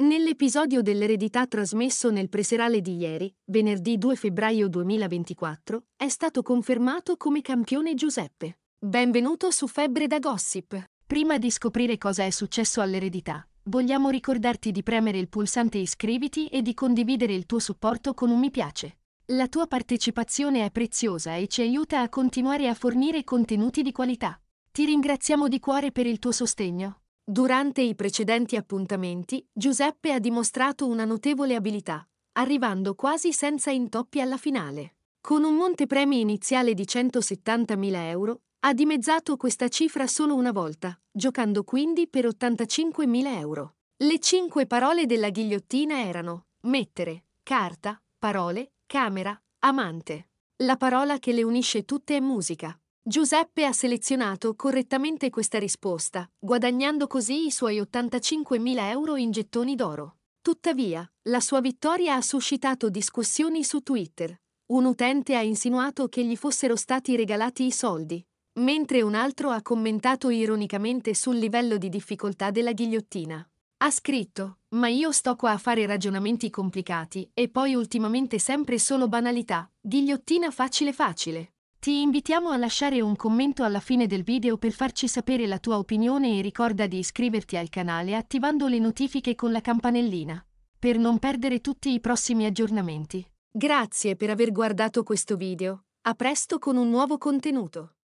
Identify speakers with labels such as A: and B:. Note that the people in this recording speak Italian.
A: Nell'episodio dell'eredità trasmesso nel preserale di ieri, venerdì 2 febbraio 2024, è stato confermato come campione Giuseppe. Benvenuto su Febbre da Gossip. Prima di scoprire cosa è successo all'eredità, vogliamo ricordarti di premere il pulsante iscriviti e di condividere il tuo supporto con un mi piace. La tua partecipazione è preziosa e ci aiuta a continuare a fornire contenuti di qualità. Ti ringraziamo di cuore per il tuo sostegno. Durante i precedenti appuntamenti, Giuseppe ha dimostrato una notevole abilità, arrivando quasi senza intoppi alla finale. Con un montepremi iniziale di 170.000 euro, ha dimezzato questa cifra solo una volta, giocando quindi per 85.000 euro. Le cinque parole della ghigliottina erano mettere, carta, parole, camera, amante. La parola che le unisce tutte è musica, Giuseppe ha selezionato correttamente questa risposta, guadagnando così i suoi 85.000 euro in gettoni d'oro. Tuttavia, la sua vittoria ha suscitato discussioni su Twitter. Un utente ha insinuato che gli fossero stati regalati i soldi, mentre un altro ha commentato ironicamente sul livello di difficoltà della ghigliottina. Ha scritto, ma io sto qua a fare ragionamenti complicati e poi ultimamente sempre solo banalità, ghigliottina facile facile. Ti invitiamo a lasciare un commento alla fine del video per farci sapere la tua opinione e ricorda di iscriverti al canale attivando le notifiche con la campanellina, per non perdere tutti i prossimi aggiornamenti. Grazie per aver guardato questo video, a presto con un nuovo contenuto.